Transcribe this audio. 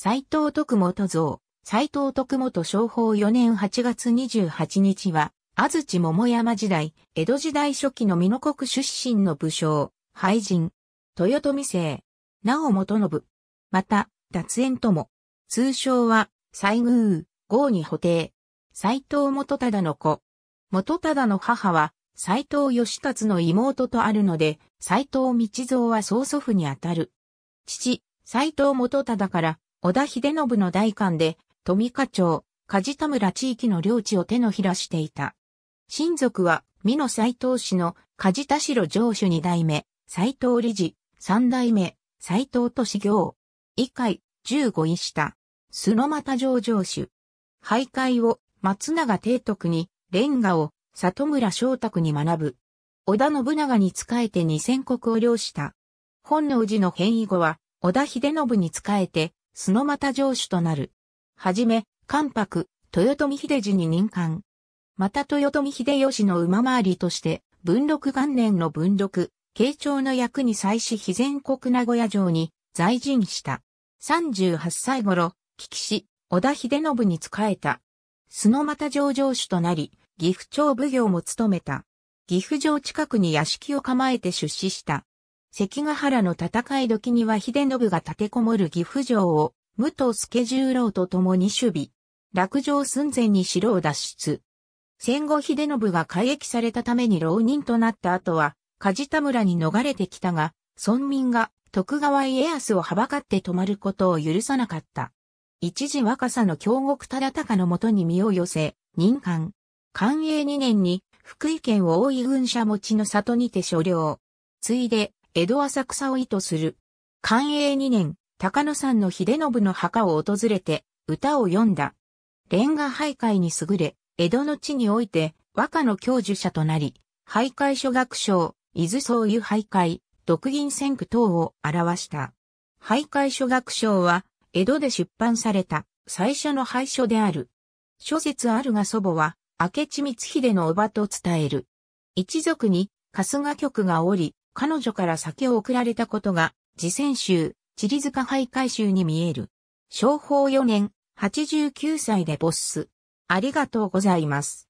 斎藤徳元像、斎藤徳元商法4年8月28日は、安土桃山時代、江戸時代初期の美濃国出身の武将、廃人、豊臣姓、なお元信。また、脱縁とも、通称は、西宮、郷に補定。斎藤元忠の子。元忠の母は、斎藤義達の妹とあるので、斎藤道蔵は曽祖父にあたる。父、斎藤元忠から、織田秀信の代官で、富家町、梶田村地域の領地を手のひらしていた。親族は、美濃斎藤氏の梶田城城主二代目、斎藤理事、三代目、斎藤敏行。以下、十五位下。須野又城城主。徘徊を、松永帝徳に、レンガを、里村昌卓に学ぶ。織田信長に仕えて二千国を領した。本能寺の変異後は、織田秀信に仕えて、須又城主となる。はじめ、関白、豊臣秀次に任官。また豊臣秀吉の馬回りとして、文禄元年の文禄、慶長の役に際し肥前国名古屋城に在陣した。38歳頃、危機し、織田秀信に仕えた。須又城城主となり、岐阜町奉行も務めた。岐阜城近くに屋敷を構えて出資した。関ヶ原の戦い時には秀信が立てこもる岐阜城を、武藤助十郎と共に守備。落城寸前に城を脱出。戦後秀信が改役されたために浪人となった後は、梶田村に逃れてきたが、村民が徳川家康をはばかって止まることを許さなかった。一時若さの京極忠敬のもとに身を寄せ、任官。寛永2年に福井県を大井軍舎持ちの里にて所領。ついで、江戸浅草を意図する。寛永2年、高野山の秀信の墓を訪れて、歌を詠んだ。レンガ徘徊に優れ、江戸の地において和歌の教授者となり、徘徊諸学賞、伊豆総湯徘徊、独銀選句等を表した。徘徊諸学賞は、江戸で出版された最初の廃書である。諸説あるが祖母は、明智光秀の叔母と伝える。一族に、春日局がおり、彼女から酒を送られたことが、次戦州、チリ塚徘徊州に見える。商法4年、89歳でボッス。ありがとうございます。